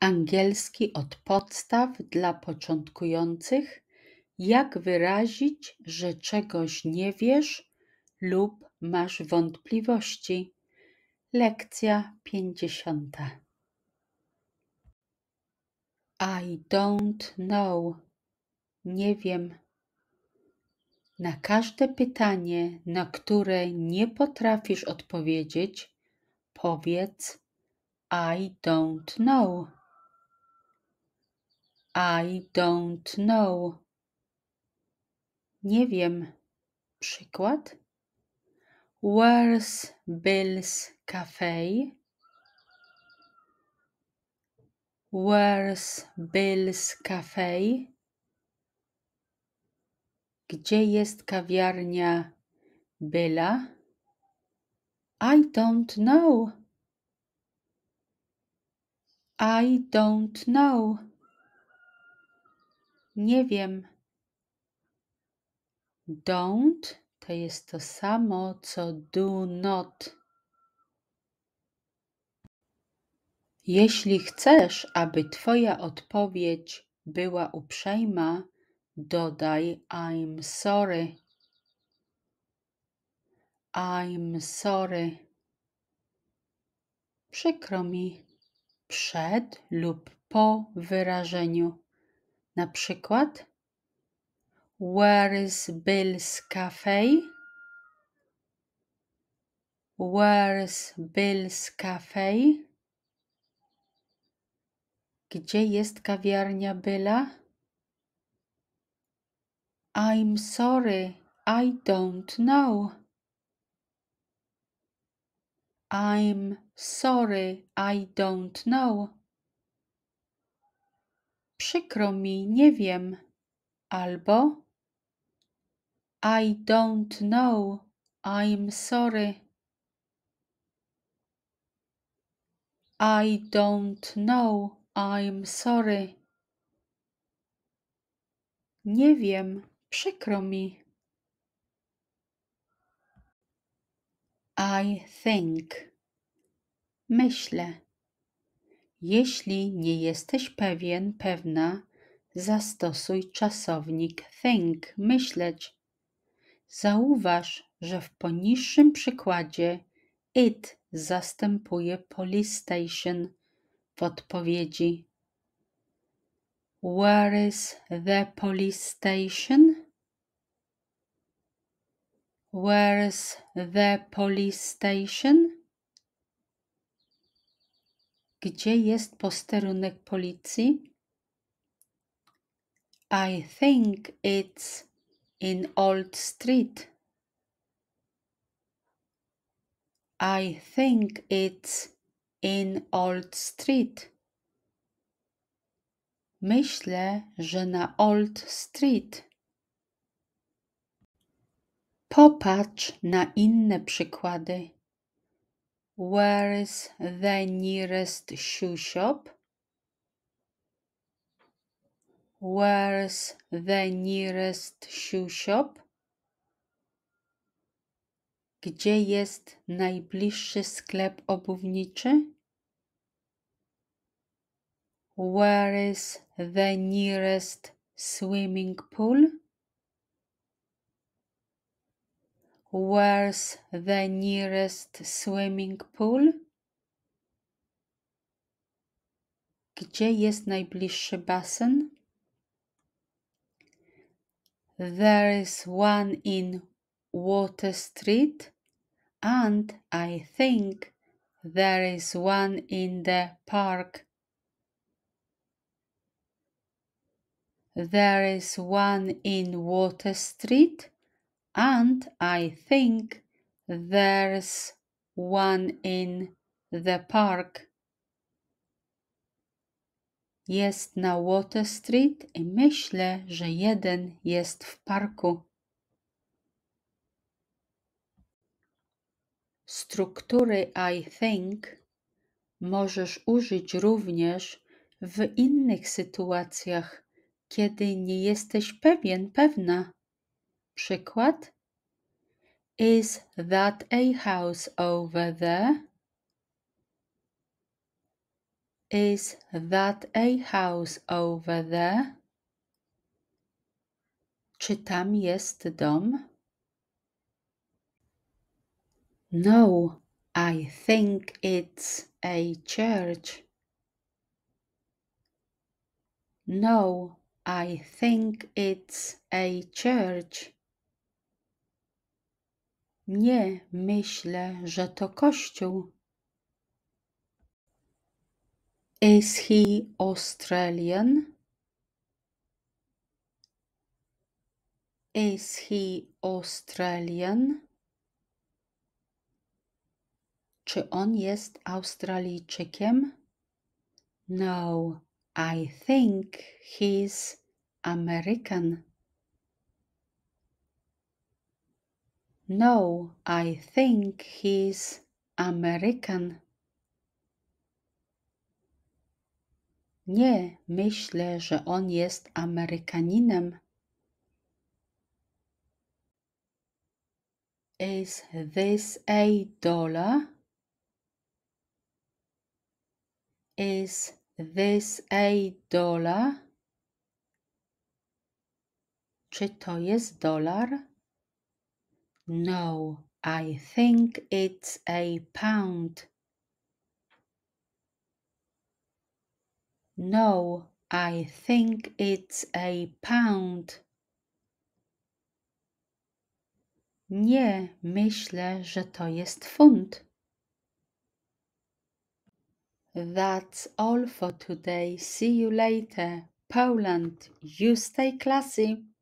Angielski od podstaw dla początkujących. Jak wyrazić, że czegoś nie wiesz lub masz wątpliwości? Lekcja 50. I don't know. Nie wiem. Na każde pytanie, na które nie potrafisz odpowiedzieć, powiedz I don't know. I don't know. Nie wiem. Przykład. Where's Bill's Cafe? Where's Bill's Cafe? Gdzie jest kawiarnia Billa? I don't know. I don't know. Nie wiem. Don't to jest to samo co do not. Jeśli chcesz, aby Twoja odpowiedź była uprzejma, dodaj I'm sorry. I'm sorry. Przykro mi. Przed lub po wyrażeniu. Na przykład Where is Bill's cafe? Where's Bill's cafe? Gdzie jest kawiarnia Billa? I'm sorry, I don't know. I'm sorry, I don't know. Przykro mi, nie wiem. Albo I don't know. I'm sorry. I don't know. I'm sorry. Nie wiem, przykro mi. I think. Myślę. Jeśli nie jesteś pewien, pewna, zastosuj czasownik think, myśleć. Zauważ, że w poniższym przykładzie it zastępuje police station w odpowiedzi. Where is the police station? Where is the police station? Gdzie jest posterunek policji? I think it's in Old Street. I think it's in Old Street. Myślę, że na Old Street. Popatrz na inne przykłady. Where is the nearest shoe shop? Where's the nearest shoe shop? Gdzie jest najbliższy sklep obuwniczy? Where is the nearest swimming pool? Where's the nearest swimming pool? Gdzie jest najbliższy basen? There is one in Water Street and I think there is one in the park. There is one in Water Street And I think there's one in the park. Jest na Water Street i myślę, że jeden jest w parku. Struktury I think możesz użyć również w innych sytuacjach, kiedy nie jesteś pewien, pewna. Przykład. Is that a house over there? Is that a house over there? Czy tam jest dom? No, I think it's a church. No, I think it's a church. Nie myślę, że to kościół. Is he Australian? Is he Australian? Czy on jest Australijczykiem? No, I think he's American. No, I think he's American. Nie, myślę, że on jest Amerykaninem. Is this a dollar? Is this a dollar? Czy to jest dolar? No, I think it's a pound. No, I think it's a pound. Nie, myślę, że to jest funt. That's all for today. See you later. Poland, you stay classy.